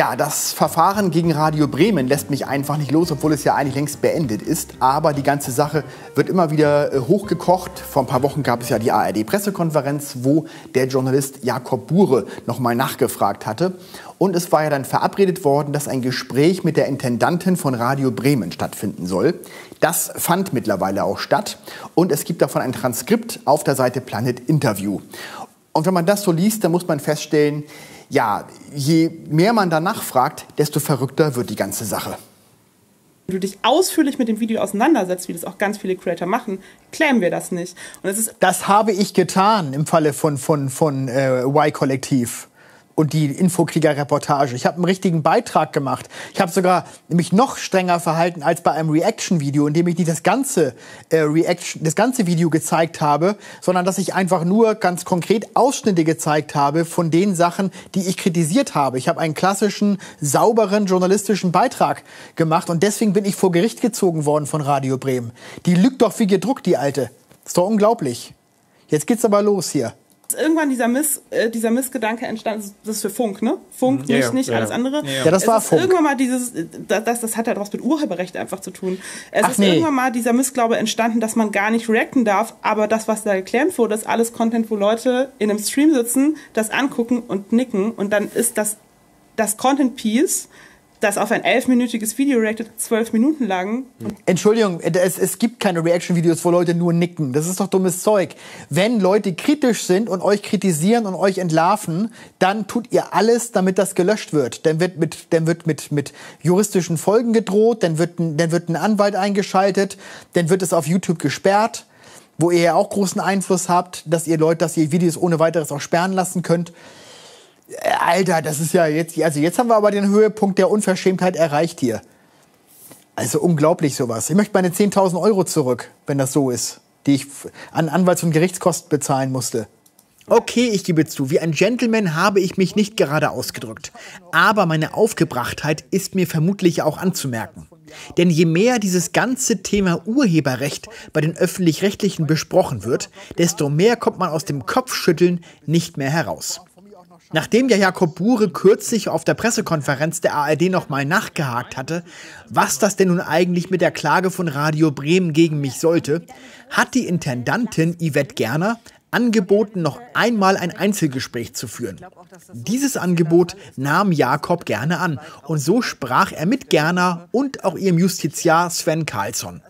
Ja, das Verfahren gegen Radio Bremen lässt mich einfach nicht los, obwohl es ja eigentlich längst beendet ist. Aber die ganze Sache wird immer wieder äh, hochgekocht. Vor ein paar Wochen gab es ja die ARD-Pressekonferenz, wo der Journalist Jakob Bure nochmal nachgefragt hatte. Und es war ja dann verabredet worden, dass ein Gespräch mit der Intendantin von Radio Bremen stattfinden soll. Das fand mittlerweile auch statt. Und es gibt davon ein Transkript auf der Seite Planet Interview. Und wenn man das so liest, dann muss man feststellen, ja, je mehr man danach fragt, desto verrückter wird die ganze Sache. Wenn du dich ausführlich mit dem Video auseinandersetzt, wie das auch ganz viele Creator machen, klären wir das nicht. Und es ist das habe ich getan im Falle von, von, von äh, Y-Kollektiv und die Infokrieger-Reportage. Ich habe einen richtigen Beitrag gemacht. Ich habe sogar mich noch strenger verhalten als bei einem Reaction-Video, in dem ich nicht das ganze äh, Reaction, das ganze Video gezeigt habe, sondern dass ich einfach nur ganz konkret Ausschnitte gezeigt habe von den Sachen, die ich kritisiert habe. Ich habe einen klassischen, sauberen journalistischen Beitrag gemacht und deswegen bin ich vor Gericht gezogen worden von Radio Bremen. Die lügt doch wie gedruckt, die alte. Ist doch unglaublich. Jetzt geht's aber los hier irgendwann dieser, Miss, äh, dieser Missgedanke entstanden, das ist für Funk, ne? Funk, mhm. ja, nicht, nicht ja. alles andere. Ja, das es war ist Funk. Irgendwann mal dieses, das, das, das hat ja was mit Urheberrecht einfach zu tun. Es Ach, ist nee. irgendwann mal dieser Missglaube entstanden, dass man gar nicht reacten darf, aber das, was da geklärt wurde, ist alles Content, wo Leute in einem Stream sitzen, das angucken und nicken und dann ist das, das Content-Piece das auf ein elfminütiges Video reactet, zwölf Minuten lang. Entschuldigung, äh, es, es gibt keine Reaction-Videos, wo Leute nur nicken. Das ist doch dummes Zeug. Wenn Leute kritisch sind und euch kritisieren und euch entlarven, dann tut ihr alles, damit das gelöscht wird. Dann wird mit, dann wird mit, mit juristischen Folgen gedroht, dann wird, dann wird ein Anwalt eingeschaltet, dann wird es auf YouTube gesperrt wo ihr ja auch großen Einfluss habt, dass ihr Leute, dass ihr Videos ohne weiteres auch sperren lassen könnt. Alter, das ist ja jetzt, also jetzt haben wir aber den Höhepunkt der Unverschämtheit erreicht hier. Also unglaublich sowas. Ich möchte meine 10.000 Euro zurück, wenn das so ist, die ich an Anwalts- und Gerichtskosten bezahlen musste. Okay, ich gebe zu, wie ein Gentleman habe ich mich nicht gerade ausgedrückt. Aber meine Aufgebrachtheit ist mir vermutlich auch anzumerken. Denn je mehr dieses ganze Thema Urheberrecht bei den öffentlich-rechtlichen besprochen wird, desto mehr kommt man aus dem Kopfschütteln nicht mehr heraus. Nachdem ja Jakob Bure kürzlich auf der Pressekonferenz der ARD nochmal nachgehakt hatte, was das denn nun eigentlich mit der Klage von Radio Bremen gegen mich sollte, hat die Intendantin Yvette Gerner angeboten, noch einmal ein Einzelgespräch zu führen. Dieses Angebot nahm Jakob gerne an und so sprach er mit Gerner und auch ihrem Justiziar Sven Karlsson.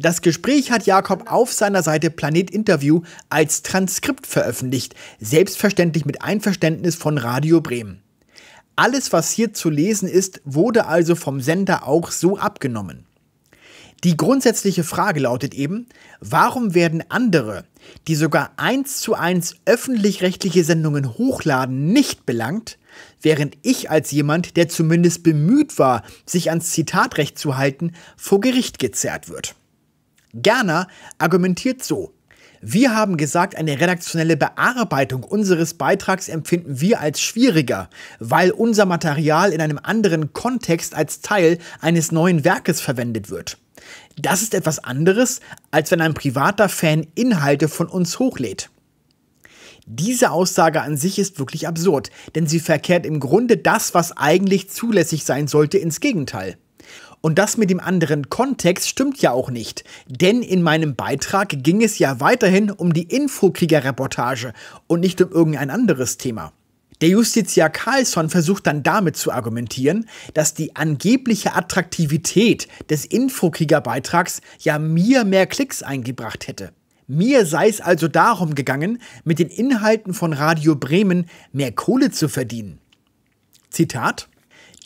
Das Gespräch hat Jakob auf seiner Seite Planet Interview als Transkript veröffentlicht, selbstverständlich mit Einverständnis von Radio Bremen. Alles, was hier zu lesen ist, wurde also vom Sender auch so abgenommen. Die grundsätzliche Frage lautet eben, warum werden andere, die sogar eins zu eins öffentlich-rechtliche Sendungen hochladen, nicht belangt, während ich als jemand, der zumindest bemüht war, sich ans Zitatrecht zu halten, vor Gericht gezerrt wird. Gerner argumentiert so. Wir haben gesagt, eine redaktionelle Bearbeitung unseres Beitrags empfinden wir als schwieriger, weil unser Material in einem anderen Kontext als Teil eines neuen Werkes verwendet wird. Das ist etwas anderes, als wenn ein privater Fan Inhalte von uns hochlädt. Diese Aussage an sich ist wirklich absurd, denn sie verkehrt im Grunde das, was eigentlich zulässig sein sollte, ins Gegenteil. Und das mit dem anderen Kontext stimmt ja auch nicht, denn in meinem Beitrag ging es ja weiterhin um die Infokrieger-Reportage und nicht um irgendein anderes Thema. Der Justiziar Carlsson versucht dann damit zu argumentieren, dass die angebliche Attraktivität des Infokrieger-Beitrags ja mir mehr Klicks eingebracht hätte. Mir sei es also darum gegangen, mit den Inhalten von Radio Bremen mehr Kohle zu verdienen. Zitat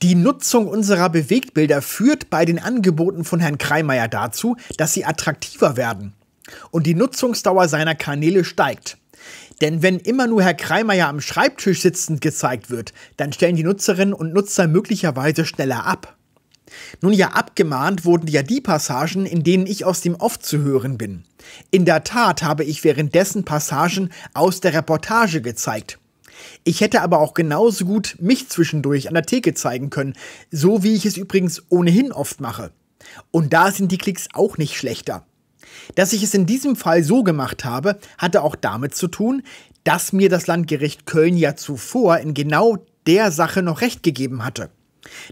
die Nutzung unserer Bewegtbilder führt bei den Angeboten von Herrn Kreimeier dazu, dass sie attraktiver werden und die Nutzungsdauer seiner Kanäle steigt. Denn wenn immer nur Herr Kreimeier am Schreibtisch sitzend gezeigt wird, dann stellen die Nutzerinnen und Nutzer möglicherweise schneller ab. Nun ja, abgemahnt wurden ja die Passagen, in denen ich aus dem Off zu hören bin. In der Tat habe ich währenddessen Passagen aus der Reportage gezeigt. Ich hätte aber auch genauso gut mich zwischendurch an der Theke zeigen können, so wie ich es übrigens ohnehin oft mache. Und da sind die Klicks auch nicht schlechter. Dass ich es in diesem Fall so gemacht habe, hatte auch damit zu tun, dass mir das Landgericht Köln ja zuvor in genau der Sache noch recht gegeben hatte.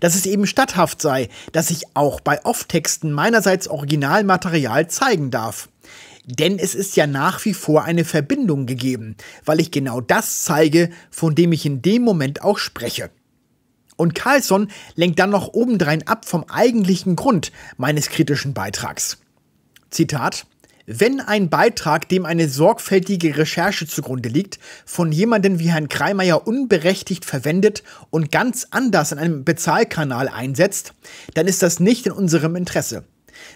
Dass es eben statthaft sei, dass ich auch bei Off-Texten meinerseits Originalmaterial zeigen darf. Denn es ist ja nach wie vor eine Verbindung gegeben, weil ich genau das zeige, von dem ich in dem Moment auch spreche. Und Carlson lenkt dann noch obendrein ab vom eigentlichen Grund meines kritischen Beitrags. Zitat wenn ein Beitrag, dem eine sorgfältige Recherche zugrunde liegt, von jemandem wie Herrn Kreimeier unberechtigt verwendet und ganz anders in einem Bezahlkanal einsetzt, dann ist das nicht in unserem Interesse.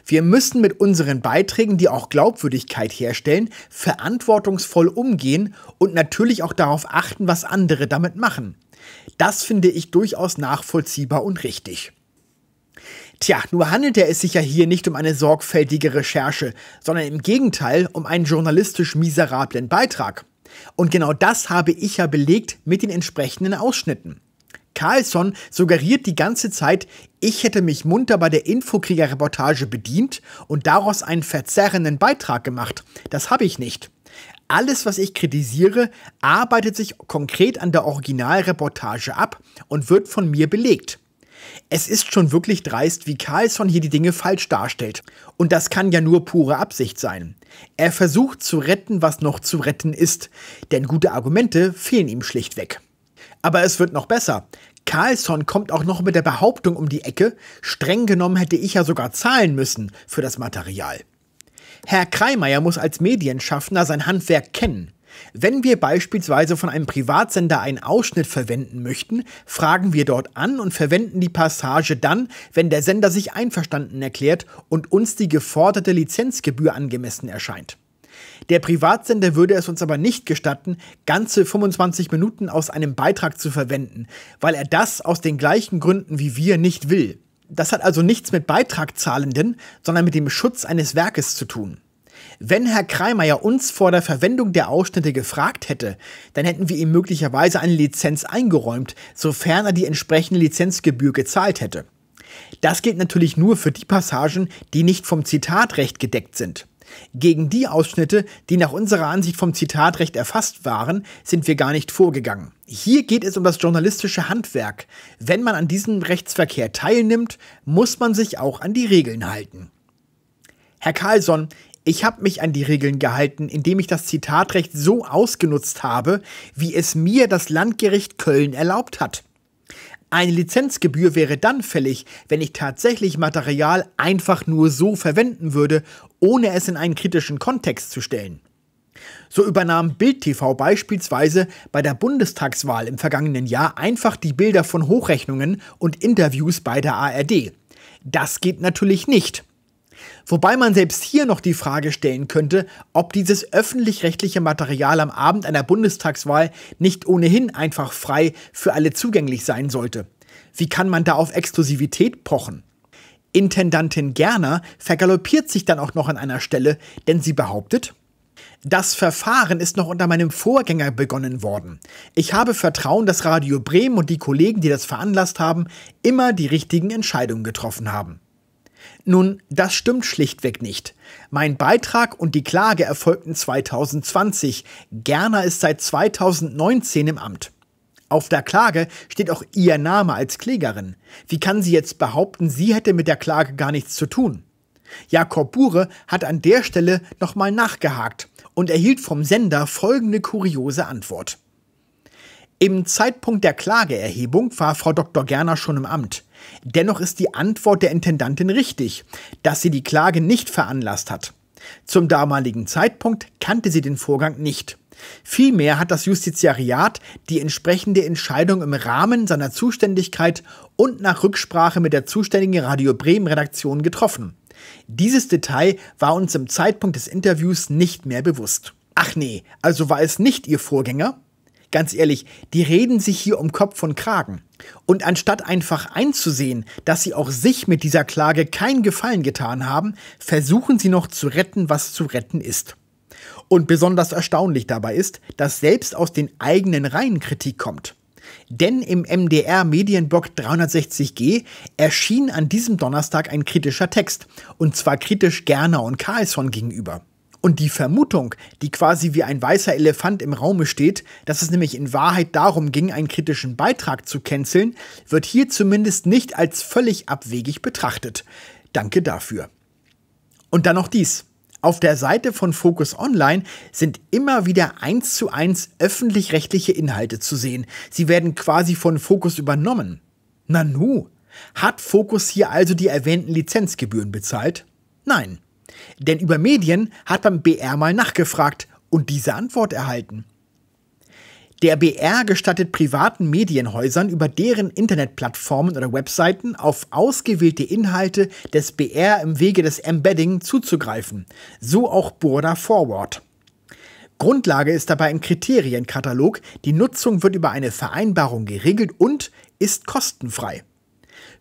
Wir müssen mit unseren Beiträgen, die auch Glaubwürdigkeit herstellen, verantwortungsvoll umgehen und natürlich auch darauf achten, was andere damit machen. Das finde ich durchaus nachvollziehbar und richtig. Tja, nur handelte es sich ja hier nicht um eine sorgfältige Recherche, sondern im Gegenteil um einen journalistisch miserablen Beitrag. Und genau das habe ich ja belegt mit den entsprechenden Ausschnitten. Carlsson suggeriert die ganze Zeit, ich hätte mich munter bei der Infokrieger-Reportage bedient und daraus einen verzerrenden Beitrag gemacht. Das habe ich nicht. Alles, was ich kritisiere, arbeitet sich konkret an der Originalreportage ab und wird von mir belegt. Es ist schon wirklich dreist, wie Carlsson hier die Dinge falsch darstellt. Und das kann ja nur pure Absicht sein. Er versucht zu retten, was noch zu retten ist, denn gute Argumente fehlen ihm schlichtweg. Aber es wird noch besser. Carlsson kommt auch noch mit der Behauptung um die Ecke, streng genommen hätte ich ja sogar zahlen müssen für das Material. Herr Kreimeier muss als Medienschaffender sein Handwerk kennen. Wenn wir beispielsweise von einem Privatsender einen Ausschnitt verwenden möchten, fragen wir dort an und verwenden die Passage dann, wenn der Sender sich einverstanden erklärt und uns die geforderte Lizenzgebühr angemessen erscheint. Der Privatsender würde es uns aber nicht gestatten, ganze 25 Minuten aus einem Beitrag zu verwenden, weil er das aus den gleichen Gründen wie wir nicht will. Das hat also nichts mit Beitragzahlenden, sondern mit dem Schutz eines Werkes zu tun. Wenn Herr Kreimeier uns vor der Verwendung der Ausschnitte gefragt hätte, dann hätten wir ihm möglicherweise eine Lizenz eingeräumt, sofern er die entsprechende Lizenzgebühr gezahlt hätte. Das gilt natürlich nur für die Passagen, die nicht vom Zitatrecht gedeckt sind. Gegen die Ausschnitte, die nach unserer Ansicht vom Zitatrecht erfasst waren, sind wir gar nicht vorgegangen. Hier geht es um das journalistische Handwerk. Wenn man an diesem Rechtsverkehr teilnimmt, muss man sich auch an die Regeln halten. Herr Carlsson, ich habe mich an die Regeln gehalten, indem ich das Zitatrecht so ausgenutzt habe, wie es mir das Landgericht Köln erlaubt hat. Eine Lizenzgebühr wäre dann fällig, wenn ich tatsächlich Material einfach nur so verwenden würde, ohne es in einen kritischen Kontext zu stellen. So übernahm Bild TV beispielsweise bei der Bundestagswahl im vergangenen Jahr einfach die Bilder von Hochrechnungen und Interviews bei der ARD. Das geht natürlich nicht. Wobei man selbst hier noch die Frage stellen könnte, ob dieses öffentlich-rechtliche Material am Abend einer Bundestagswahl nicht ohnehin einfach frei für alle zugänglich sein sollte. Wie kann man da auf Exklusivität pochen? Intendantin Gerner vergaloppiert sich dann auch noch an einer Stelle, denn sie behauptet, das Verfahren ist noch unter meinem Vorgänger begonnen worden. Ich habe Vertrauen, dass Radio Bremen und die Kollegen, die das veranlasst haben, immer die richtigen Entscheidungen getroffen haben. Nun, das stimmt schlichtweg nicht. Mein Beitrag und die Klage erfolgten 2020. Gerner ist seit 2019 im Amt. Auf der Klage steht auch ihr Name als Klägerin. Wie kann sie jetzt behaupten, sie hätte mit der Klage gar nichts zu tun? Jakob Bure hat an der Stelle nochmal nachgehakt und erhielt vom Sender folgende kuriose Antwort. Im Zeitpunkt der Klageerhebung war Frau Dr. Gerner schon im Amt. Dennoch ist die Antwort der Intendantin richtig, dass sie die Klage nicht veranlasst hat. Zum damaligen Zeitpunkt kannte sie den Vorgang nicht. Vielmehr hat das Justiziariat die entsprechende Entscheidung im Rahmen seiner Zuständigkeit und nach Rücksprache mit der zuständigen Radio Bremen Redaktion getroffen. Dieses Detail war uns im Zeitpunkt des Interviews nicht mehr bewusst. Ach nee, also war es nicht ihr Vorgänger? Ganz ehrlich, die reden sich hier um Kopf und Kragen. Und anstatt einfach einzusehen, dass sie auch sich mit dieser Klage keinen Gefallen getan haben, versuchen sie noch zu retten, was zu retten ist. Und besonders erstaunlich dabei ist, dass selbst aus den eigenen Reihen Kritik kommt. Denn im MDR Medienblog 360G erschien an diesem Donnerstag ein kritischer Text, und zwar kritisch Gerner und Carlsson gegenüber. Und die Vermutung, die quasi wie ein weißer Elefant im Raume steht, dass es nämlich in Wahrheit darum ging, einen kritischen Beitrag zu canceln, wird hier zumindest nicht als völlig abwegig betrachtet. Danke dafür. Und dann noch dies. Auf der Seite von Focus Online sind immer wieder eins zu eins öffentlich-rechtliche Inhalte zu sehen. Sie werden quasi von Focus übernommen. Nanu, hat Focus hier also die erwähnten Lizenzgebühren bezahlt? Nein. Denn über Medien hat beim BR mal nachgefragt und diese Antwort erhalten. Der BR gestattet privaten Medienhäusern über deren Internetplattformen oder Webseiten auf ausgewählte Inhalte des BR im Wege des Embedding zuzugreifen, so auch Burda Forward. Grundlage ist dabei ein Kriterienkatalog, die Nutzung wird über eine Vereinbarung geregelt und ist kostenfrei.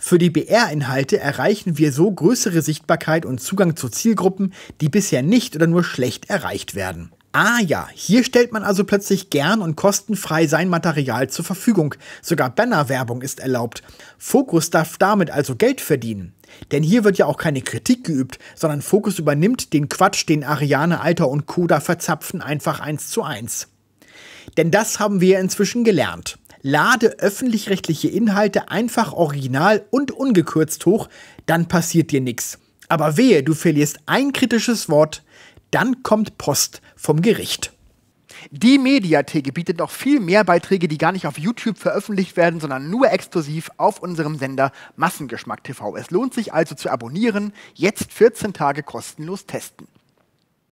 Für die BR-Inhalte erreichen wir so größere Sichtbarkeit und Zugang zu Zielgruppen, die bisher nicht oder nur schlecht erreicht werden. Ah ja, hier stellt man also plötzlich gern und kostenfrei sein Material zur Verfügung. Sogar Bannerwerbung ist erlaubt. Fokus darf damit also Geld verdienen. Denn hier wird ja auch keine Kritik geübt, sondern Fokus übernimmt den Quatsch, den Ariane Alter und Koda verzapfen, einfach eins zu eins. Denn das haben wir inzwischen gelernt lade öffentlich-rechtliche Inhalte einfach original und ungekürzt hoch, dann passiert dir nichts. Aber wehe, du verlierst ein kritisches Wort, dann kommt Post vom Gericht. Die Mediatheke bietet noch viel mehr Beiträge, die gar nicht auf YouTube veröffentlicht werden, sondern nur exklusiv auf unserem Sender Massengeschmack TV. Es lohnt sich also zu abonnieren, jetzt 14 Tage kostenlos testen.